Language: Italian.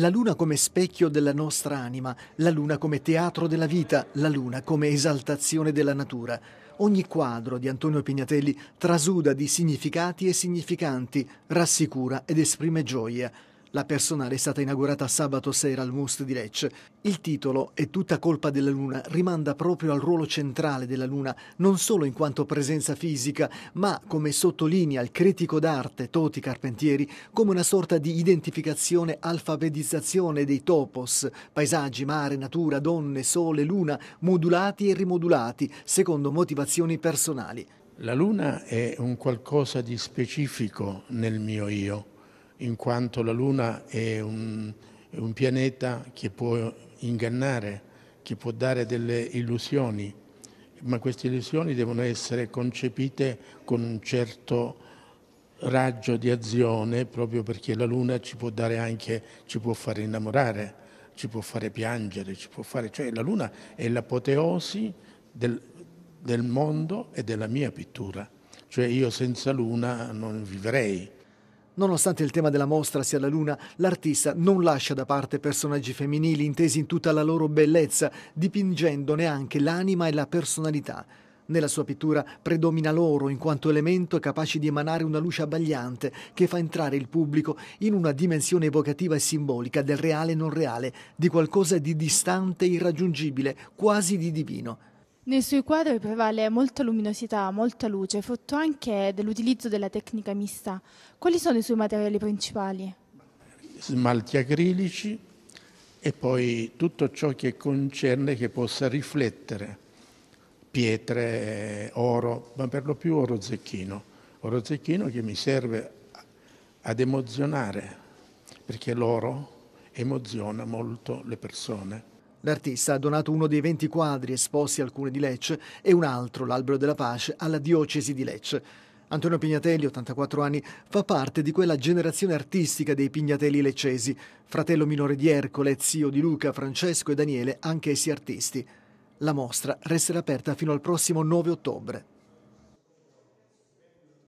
La luna come specchio della nostra anima, la luna come teatro della vita, la luna come esaltazione della natura. Ogni quadro di Antonio Pignatelli trasuda di significati e significanti, rassicura ed esprime gioia. La personale è stata inaugurata sabato sera al Must di Lecce. Il titolo È tutta colpa della Luna rimanda proprio al ruolo centrale della Luna, non solo in quanto presenza fisica, ma, come sottolinea il critico d'arte Toti Carpentieri, come una sorta di identificazione alfabetizzazione dei topos, paesaggi, mare, natura, donne, sole, luna, modulati e rimodulati, secondo motivazioni personali. La Luna è un qualcosa di specifico nel mio io in quanto la Luna è un, è un pianeta che può ingannare, che può dare delle illusioni, ma queste illusioni devono essere concepite con un certo raggio di azione proprio perché la luna ci può dare anche, ci può fare innamorare, ci può fare piangere, ci può fare, cioè la luna è l'apoteosi del, del mondo e della mia pittura, cioè io senza luna non vivrei, Nonostante il tema della mostra sia la luna, l'artista non lascia da parte personaggi femminili intesi in tutta la loro bellezza, dipingendone anche l'anima e la personalità. Nella sua pittura predomina l'oro in quanto elemento capace di emanare una luce abbagliante che fa entrare il pubblico in una dimensione evocativa e simbolica del reale non reale, di qualcosa di distante e irraggiungibile, quasi di divino. Nei suoi quadri prevale molta luminosità, molta luce, frutto anche dell'utilizzo della tecnica mista. Quali sono i suoi materiali principali? Smalti acrilici e poi tutto ciò che concerne che possa riflettere pietre, oro, ma per lo più oro zecchino. Oro zecchino che mi serve ad emozionare, perché l'oro emoziona molto le persone. L'artista ha donato uno dei 20 quadri esposti al alcune di Lecce e un altro, l'Albero della Pace, alla diocesi di Lecce. Antonio Pignatelli, 84 anni, fa parte di quella generazione artistica dei Pignatelli leccesi, fratello minore di Ercole, zio di Luca, Francesco e Daniele, anch'essi artisti. La mostra resterà aperta fino al prossimo 9 ottobre.